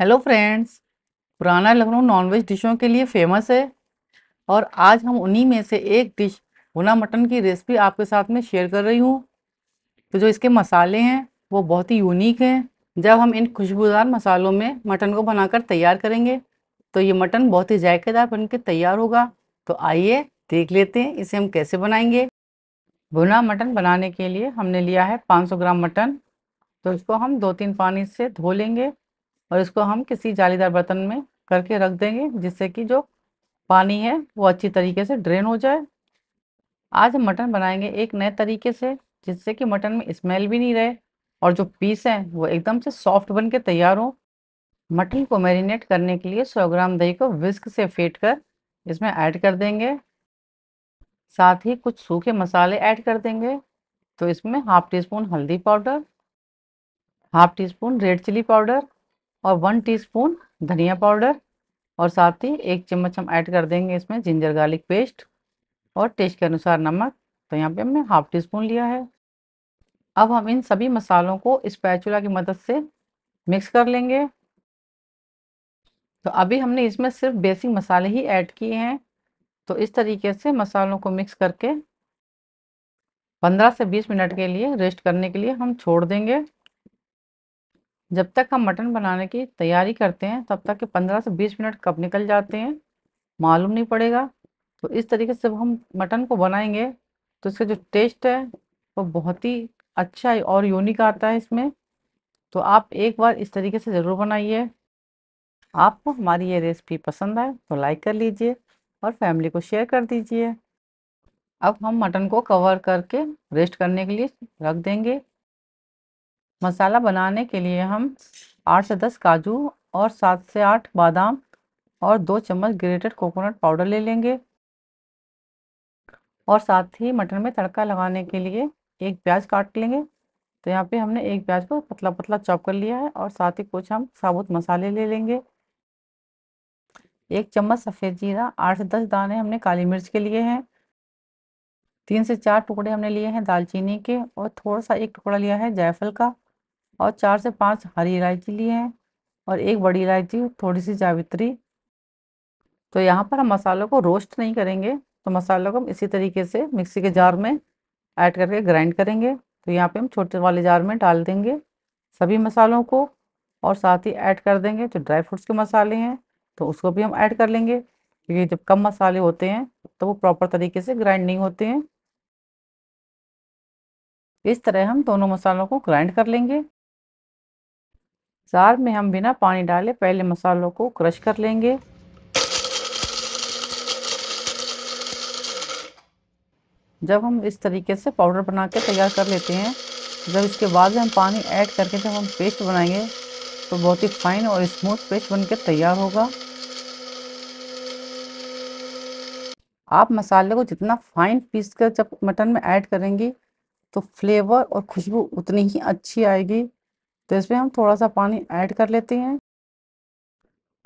hello friends पुराना Lucknow nonveg डिशों के लिए फेमस है और आज हम उन्हीं में से एक डिश भुना मटन की रेसिपी आपके साथ में शेयर कर रही हूँ तो जो इसके मसाले हैं वो बहुत ही यूनिक हैं जब हम इन खुशबूदार मसालों में मटन को बनाकर तैयार करेंगे तो ये मटन बहुत ही जायकेदार बन के तैयार होगा तो आइए देख लेते हैं इसे हम कैसे बनाएंगे भुना मटन बनाने के लिए हमने लिया है पाँच ग्राम मटन तो इसको हम दो तीन पानी से धो लेंगे और इसको हम किसी जालीदार बर्तन में करके रख देंगे जिससे कि जो पानी है वो अच्छी तरीके से ड्रेन हो जाए आज हम मटन बनाएंगे एक नए तरीके से जिससे कि मटन में स्मेल भी नहीं रहे और जो पीस हैं वो एकदम से सॉफ्ट बन के तैयार हो मटन को मैरिनेट करने के लिए 100 ग्राम दही को विस्क से फेंट कर इसमें ऐड कर देंगे साथ ही कुछ सूखे मसाले ऐड कर देंगे तो इसमें हाफ टी स्पून हल्दी powder half teaspoon red chilli powder और वन टीस्पून धनिया पाउडर और साथ ही एक चम्मच हम ऐड कर देंगे इसमें जिंजर गार्लिक पेस्ट और टेस्ट के अनुसार नमक तो यहाँ पे हमने हाफ टी स्पून लिया है अब हम इन सभी मसालों को स्पैचुला की मदद से मिक्स कर लेंगे तो अभी हमने इसमें सिर्फ बेसिक मसाले ही ऐड किए हैं तो इस तरीके से मसालों को मिक्स करके 15 से 20 मिनट के लिए रेस्ट करने के लिए हम छोड़ देंगे जब तक हम मटन बनाने की तैयारी करते हैं तब तक के 15 से 20 मिनट कब निकल जाते हैं मालूम नहीं पड़ेगा तो इस तरीके से जब हम मटन को बनाएंगे तो इसका जो टेस्ट है वो बहुत ही अच्छा और यूनिक आता है इसमें तो आप एक बार इस तरीके से ज़रूर बनाइए आपको हमारी ये रेसिपी पसंद आए तो लाइक कर लीजिए और फैमिली को शेयर कर दीजिए अब हम मटन को कवर करके रेस्ट करने के लिए रख देंगे मसाला बनाने के लिए हम आठ से दस काजू और सात से आठ बादाम और दो चम्मच ग्रेटेड कोकोनट पाउडर ले लेंगे और साथ ही मटन में तड़का लगाने के लिए एक प्याज काट लेंगे तो यहाँ पे हमने एक प्याज को पतला पतला चॉप कर लिया है और साथ ही कुछ हम साबुत मसाले ले लेंगे एक चम्मच सफ़ेद जीरा आठ से दस दाने हमने काली मिर्च के लिए हैं तीन से चार टुकड़े हमने लिए हैं दालचीनी के और थोड़ा सा एक टुकड़ा लिया है जायफल का और चार से पाँच हरी इलायची ली है और एक बड़ी इलायची थोड़ी सी जावित्री तो यहाँ पर हम मसालों को रोस्ट नहीं करेंगे तो मसालों को हम इसी तरीके से मिक्सी के जार में ऐड करके ग्राइंड करेंगे तो यहाँ पे हम छोटे वाले जार में डाल देंगे सभी मसालों को और साथ ही ऐड कर देंगे जो ड्राई फ्रूट्स के मसाले हैं तो उसको भी हम ऐड कर लेंगे क्योंकि जब कम मसाले होते हैं तो वो प्रॉपर तरीके से ग्राइंड नहीं होते हैं इस तरह हम दोनों मसालों को ग्राइंड कर लेंगे जार में हम बिना पानी डाले पहले मसालों को क्रश कर लेंगे जब हम इस तरीके से पाउडर बना के तैयार कर लेते हैं जब इसके बाद हम पानी ऐड करके जब हम पेस्ट बनाएंगे तो बहुत ही फाइन और स्मूथ पेस्ट बनकर तैयार होगा आप मसाले को जितना फाइन पीस कर जब मटन में ऐड करेंगी तो फ्लेवर और खुशबू उतनी ही अच्छी आएगी तो इसमें हम थोड़ा सा पानी ऐड कर लेते हैं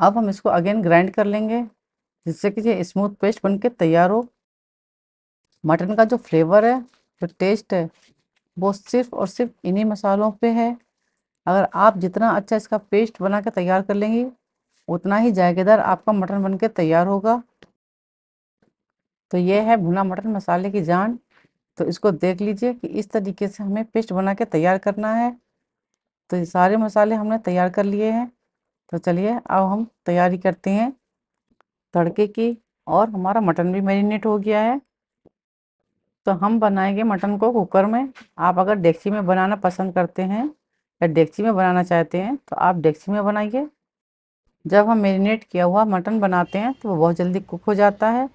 अब हम इसको अगेन ग्राइंड कर लेंगे जिससे कि ये स्मूथ पेस्ट बनके तैयार हो मटन का जो फ्लेवर है जो टेस्ट है वो सिर्फ और सिर्फ इन्हीं मसालों पे है अगर आप जितना अच्छा इसका पेस्ट बना के तैयार कर लेंगी उतना ही जायकेदार आपका मटन बन के तैयार होगा तो ये है भुना मटन मसाले की जान तो इसको देख लीजिए कि इस तरीके से हमें पेस्ट बना के तैयार करना है तो ये सारे मसाले हमने तैयार कर लिए हैं तो चलिए अब हम तैयारी करते हैं तड़के की और हमारा मटन भी मैरिनेट हो गया है तो हम बनाएंगे मटन को कुकर में आप अगर डेक्ची में बनाना पसंद करते हैं या डेक्ची में बनाना चाहते हैं तो आप डेक्ची में बनाइए जब हम मैरिनेट किया हुआ मटन बनाते हैं तो वो बहुत जल्दी कुक हो जाता है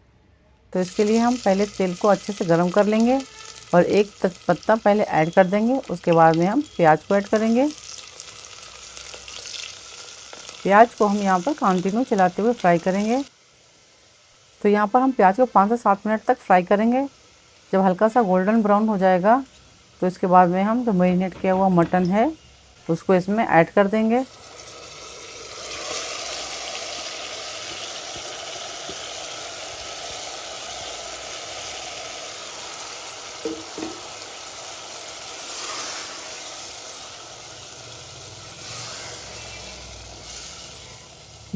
तो इसके लिए हम पहले तेल को अच्छे से गर्म कर लेंगे और एक तक पत्ता पहले ऐड कर देंगे उसके बाद में हम प्याज को ऐड करेंगे प्याज को हम यहाँ पर कंटिन्यू चलाते हुए फ्राई करेंगे तो यहाँ पर हम प्याज को पाँच से सात मिनट तक फ्राई करेंगे जब हल्का सा गोल्डन ब्राउन हो जाएगा तो इसके बाद में हम जो मेरीनेट किया हुआ मटन है उसको इसमें ऐड कर देंगे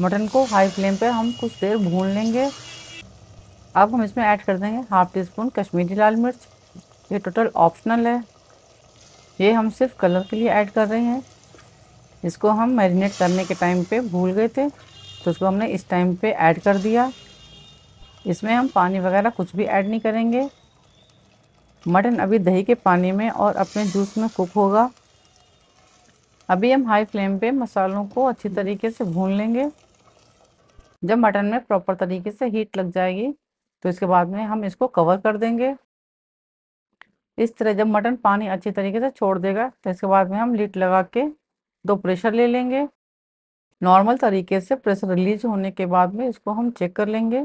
मटन को हाई फ्लेम पे हम कुछ देर भून लेंगे अब हम इसमें ऐड कर देंगे हाफ टी स्पून कश्मीरी लाल मिर्च ये टोटल ऑप्शनल है ये हम सिर्फ कलर के लिए ऐड कर रहे हैं इसको हम मैरिनेट करने के टाइम पे भूल गए थे तो उसको हमने इस टाइम पे ऐड कर दिया इसमें हम पानी वगैरह कुछ भी ऐड नहीं करेंगे मटन अभी दही के पानी में और अपने जूस में कुक होगा अभी हम हाई फ्लेम पे मसालों को अच्छी तरीके से भून लेंगे जब मटन में प्रॉपर तरीके से हीट लग जाएगी तो इसके बाद में हम इसको कवर कर देंगे इस तरह जब मटन पानी अच्छी तरीके से छोड़ देगा तो इसके बाद में हम लीट लगा के दो प्रेशर ले लेंगे नॉर्मल तरीके से प्रेशर रिलीज होने के बाद में इसको हम चेक कर लेंगे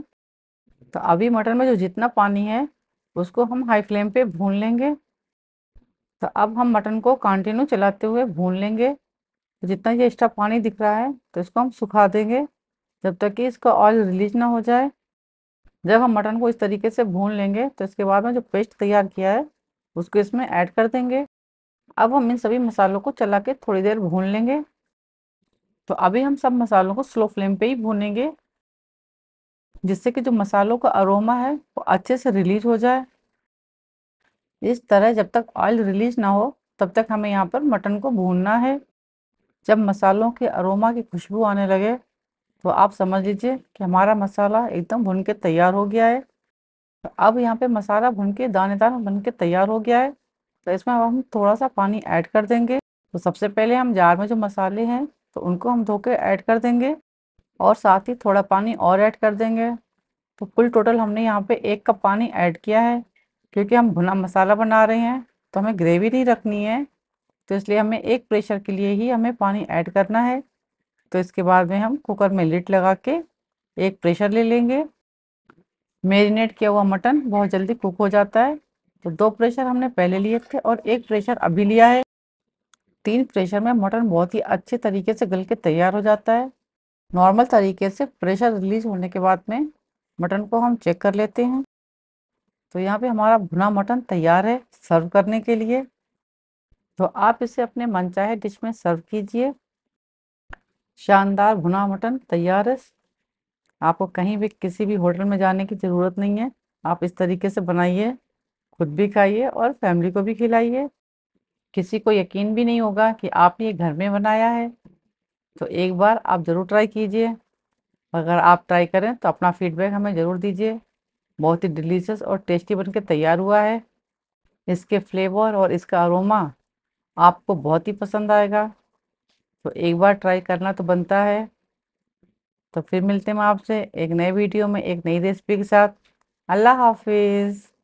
तो अभी मटन में जो जितना पानी है उसको हम हाई फ्लेम पे भून लेंगे तो अब हम मटन को कंटिन्यू चलाते हुए भून लेंगे जितना ये एक्स्ट्रा पानी दिख रहा है तो इसको हम सुखा देंगे जब तक कि इसका ऑयल रिलीज ना हो जाए जब हम मटन को इस तरीके से भून लेंगे तो इसके बाद में जो पेस्ट तैयार किया है उसको इसमें ऐड कर देंगे अब हम इन सभी मसालों को चला के थोड़ी देर भून लेंगे तो अभी हम सब मसालों को स्लो फ्लेम पे ही भूनेंगे जिससे कि जो मसालों का अरोमा है वो अच्छे से रिलीज हो जाए इस तरह जब तक ऑयल रिलीज ना हो तब तक हमें यहाँ पर मटन को भूनना है जब मसालों के अरोमा की खुशबू आने लगे तो आप समझ लीजिए कि हमारा मसाला एकदम भुन के तैयार हो गया है तो अब यहाँ पे मसाला भुन के दानेदार बन के तैयार हो गया है तो इसमें अब हम थोड़ा सा पानी ऐड कर देंगे तो सबसे पहले हम जार में जो मसाले हैं तो उनको हम धो के ऐड कर देंगे और साथ ही थोड़ा पानी और ऐड कर देंगे तो कुल टोटल हमने यहाँ पे एक कप पानी ऐड किया है क्योंकि हम भुना मसाला बना रहे हैं तो हमें ग्रेवी नहीं रखनी है तो इसलिए हमें एक प्रेशर के लिए ही हमें पानी ऐड करना है तो इसके बाद में हम कुकर में लिट लगा के एक प्रेशर ले लेंगे मेरीनेट किया हुआ मटन बहुत जल्दी कुक हो जाता है तो दो प्रेशर हमने पहले लिए थे और एक प्रेशर अभी लिया है तीन प्रेशर में मटन बहुत ही अच्छे तरीके से गल के तैयार हो जाता है नॉर्मल तरीके से प्रेशर रिलीज होने के बाद में मटन को हम चेक कर लेते हैं तो यहाँ पे हमारा भुना मटन तैयार है सर्व करने के लिए तो आप इसे अपने मनचाहे डिश में सर्व कीजिए शानदार भुना मटन तैयार है आपको कहीं भी किसी भी होटल में जाने की ज़रूरत नहीं है आप इस तरीके से बनाइए खुद भी खाइए और फैमिली को भी खिलाइए किसी को यकीन भी नहीं होगा कि आपने ये घर में बनाया है तो एक बार आप ज़रूर ट्राई कीजिए अगर आप ट्राई करें तो अपना फीडबैक हमें ज़रूर दीजिए बहुत ही डिलीशियस और टेस्टी बनके तैयार हुआ है इसके फ्लेवर और इसका अरोमा आपको बहुत ही पसंद आएगा तो एक बार ट्राई करना तो बनता है तो फिर मिलते हैं आपसे एक नए वीडियो में एक नई रेसिपी के साथ अल्लाह हाफिज़